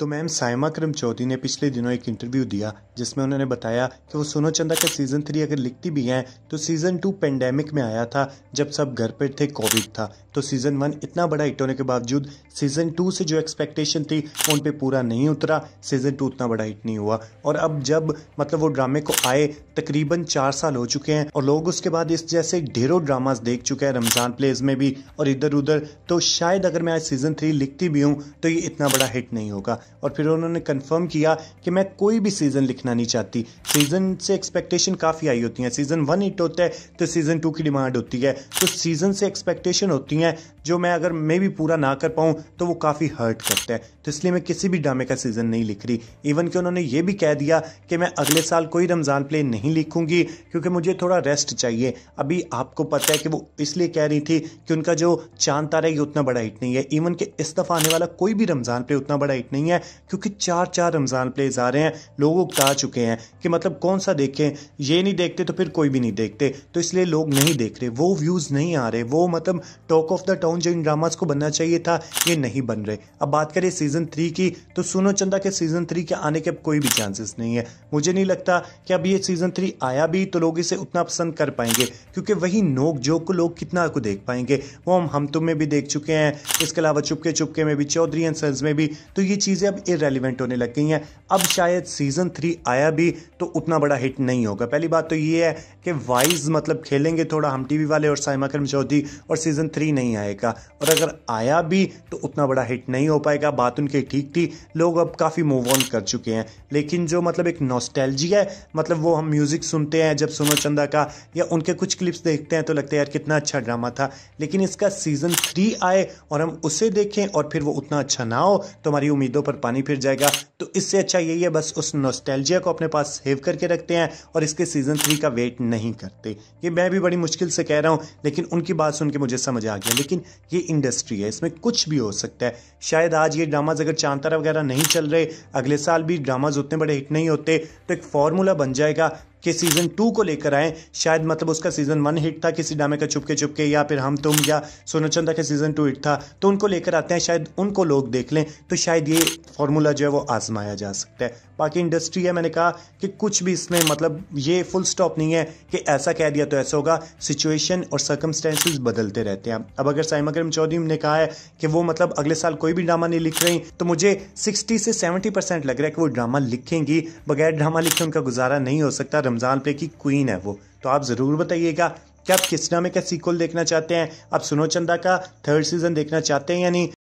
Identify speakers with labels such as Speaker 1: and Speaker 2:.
Speaker 1: तो मैम साइमा करम चौधरी ने पिछले दिनों एक इंटरव्यू दिया जिसमें उन्होंने बताया कि वो सोनो चंदा का सीज़न थ्री अगर लिखती भी हैं तो सीज़न टू पेंडेमिक में आया था जब सब घर पर थे कोविड था तो सीज़न वन इतना बड़ा हिट होने के बावजूद सीज़न टू से जो एक्सपेक्टेशन थी उन पर पूरा नहीं उतरा सीज़न टू उतना बड़ा हिट नहीं हुआ और अब जब मतलब वो ड्रामे को आए तकरीबन चार साल हो चुके हैं और लोग उसके बाद इस जैसे ढेरों ड्रामाज देख चुके हैं रमज़ान प्लेज में भी और इधर उधर तो शायद अगर मैं आज सीज़न थ्री लिखती भी हूँ तो ये इतना बड़ा हिट नहीं होगा और फिर उन्होंने कंफर्म किया कि मैं कोई भी सीज़न लिखना नहीं चाहती सीज़न से एक्सपेक्टेशन काफ़ी आई होती हैं सीज़न वन हिट होता है तो सीज़न टू की डिमांड होती है तो सीज़न से एक्सपेक्टेशन होती हैं जो मैं अगर मैं भी पूरा ना कर पाऊँ तो वो काफ़ी हर्ट करता है तो इसलिए मैं किसी भी ड्रामे का सीज़न नहीं लिख रही इवन कि उन्होंने ये भी कह दिया कि मैं अगले साल कोई रमज़ान प्ले नहीं लिखूँगी क्योंकि मुझे थोड़ा रेस्ट चाहिए अभी आपको पता है कि वो इसलिए कह रही थी कि उनका जो चांद तारा ये उतना बड़ा हिट नहीं है इवन कि इस दफ़ा आने वाला कोई भी रमज़ान प्ले उतना बड़ा हिट नहीं है हैं क्योंकि चार चार रमज़ान प्लेज आ रहे हैं लोग उगता चुके हैं कि मतलब कौन सा देखें ये नहीं देखते तो फिर कोई भी नहीं देखते तो इसलिए लोग नहीं देख रहे वो व्यूज़ नहीं आ रहे वो मतलब टॉक ऑफ द टाउन जो इन ड्रामाज को बनना चाहिए था ये नहीं बन रहे अब बात करें सीज़न थ्री की तो सुनो चंदा के सीज़न थ्री के आने के अब कोई भी चांसेस नहीं है मुझे नहीं लगता कि अब ये सीज़न थ्री आया भी तो लोग इसे उतना पसंद कर पाएंगे क्योंकि वही नोक जोक को लोग कितना को देख पाएंगे वो हम हम तुम में भी देख चुके हैं इसके अलावा चुपके चुपके में भी चौधरी एंड सन्स में भी तो ये चीज़ें अब इरेलीवेंट होने लग गई हैं अब शायद सीज़न थ्री आया भी तो उतना बड़ा हिट नहीं होगा पहली बात तो ये है कि वाइज मतलब खेलेंगे थोड़ा हम टीवी वाले और साइमा करम चौधरी और सीज़न थ्री नहीं आएगा और अगर आया भी तो उतना बड़ा हिट नहीं हो पाएगा बात उनकी ठीक थी लोग अब काफ़ी मूव ऑन कर चुके हैं लेकिन जो मतलब एक नॉस्टैल्जी है मतलब वो हम म्यूज़िक सुनते हैं जब सुनो चंदा का या उनके कुछ क्लिप्स देखते हैं तो लगता है यार कितना अच्छा ड्रामा था लेकिन इसका सीज़न थ्री आए और हम उसे देखें और फिर वो उतना अच्छा ना हो तो हमारी उम्मीदों पर पानी फिर जाएगा तो इससे अच्छा यही है बस उस नोस्टैल्जिया को अपने पास सेव करके रखते हैं और इसके सीज़न थ्री का वेट नहीं करते ये मैं भी बड़ी मुश्किल से कह रहा हूँ लेकिन उनकी बात सुन के मुझे समझ आ गया लेकिन ये इंडस्ट्री है इसमें कुछ भी हो सकता है शायद आज ये ड्रामाज अगर चांतारा वगैरह नहीं चल रहे अगले साल भी ड्रामाज उतने बड़े हिट नहीं होते तो एक फॉर्मूला बन जाएगा कि सीजन टू को लेकर आए शायद मतलब उसका सीजन वन हिट था किसी डामे का छुपके छुपके या फिर हम तुम या सोनू चंदा का सीजन टू हिट था तो उनको लेकर आते हैं शायद उनको लोग देख लें तो शायद ये फॉर्मूला जो है वो आजमाया जा सकता है बाकी इंडस्ट्री है मैंने कहा कि कुछ भी इसमें मतलब ये फुल स्टॉप नहीं है कि ऐसा कह दिया तो ऐसा होगा सिचुएशन और सर्कमस्टेंसेज बदलते रहते हैं अब अगर साइमा करम चौधरी ने कहा है कि वो मतलब अगले साल कोई भी ड्रामा नहीं लिख रही तो मुझे सिक्सटी से सेवेंटी परसेंट लग रहा है कि वो ड्रामा लिखेंगी बगैर ड्रामा लिखे उनका गुजारा नहीं हो सकता रमज़ान प्ले की क्वीन है वो तो आप ज़रूर बताइएगा कि आप किस नामे का सीक्वल देखना चाहते हैं आप सुनो चंदा का थर्ड सीज़न देखना चाहते हैं या नहीं